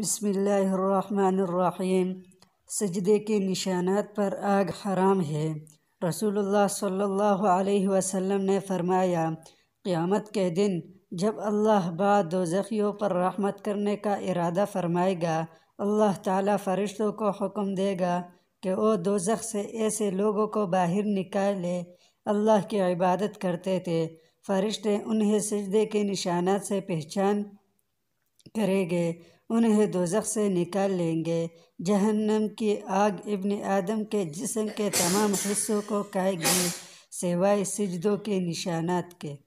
بسم اللہ الرحمن الرحیم سجدے کے نشانات پر آگ حرام ہے رسول اللہ صلی اللہ علیہ وسلم نے فرمایا قیامت کے دن جب اللہ با دو زخیوں پر رحمت کرنے کا ارادہ فرمائے گا اللہ تعالیٰ فرشتوں کو حکم دے گا کہ وہ دو سے ایسے لوگوں کو باہر نکال لے اللہ کی عبادت کرتے تھے فرشتے انہیں سجدے کے نشانات سے پہچان करेंगे उन्हें दो से निकाल लेंगे जहन्नम की आग इब्न आदम के जिसम के तमाम हिस्सों को काएगी सिवाय सिजदों के निशानात के